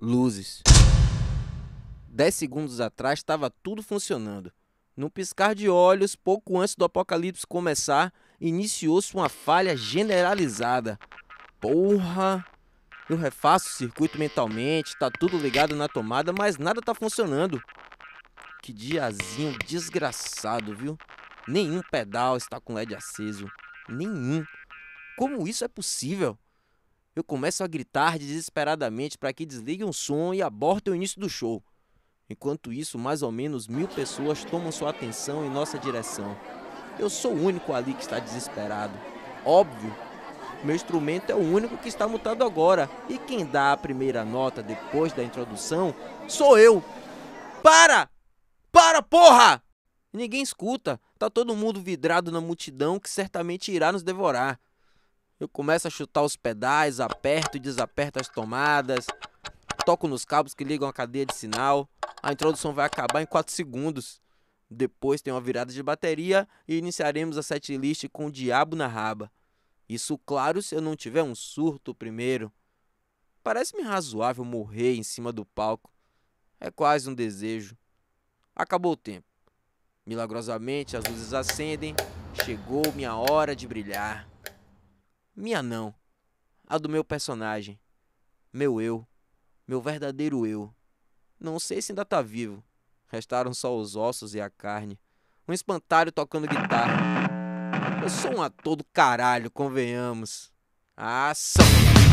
luzes. Dez segundos atrás estava tudo funcionando. No piscar de olhos, pouco antes do apocalipse começar, iniciou-se uma falha generalizada. Porra! Eu refaço o circuito mentalmente, tá tudo ligado na tomada, mas nada tá funcionando. Que diazinho desgraçado, viu? Nenhum pedal está com LED aceso. Nenhum. Como isso é possível? Eu começo a gritar desesperadamente para que desliguem o som e abortem o início do show. Enquanto isso, mais ou menos mil pessoas tomam sua atenção em nossa direção. Eu sou o único ali que está desesperado. Óbvio, meu instrumento é o único que está mutado agora, e quem dá a primeira nota depois da introdução sou eu. Para! Para, porra! Ninguém escuta, tá todo mundo vidrado na multidão que certamente irá nos devorar. Eu começo a chutar os pedais, aperto e desaperto as tomadas, toco nos cabos que ligam a cadeia de sinal. A introdução vai acabar em 4 segundos. Depois tem uma virada de bateria e iniciaremos a setlist com o diabo na raba. Isso claro se eu não tiver um surto primeiro. Parece-me razoável morrer em cima do palco. É quase um desejo. Acabou o tempo. Milagrosamente as luzes acendem. Chegou minha hora de brilhar. Minha não. A do meu personagem. Meu eu. Meu verdadeiro eu. Não sei se ainda tá vivo. Restaram só os ossos e a carne. Um espantalho tocando guitarra. Eu sou um ator do caralho, convenhamos. Ação! Ah,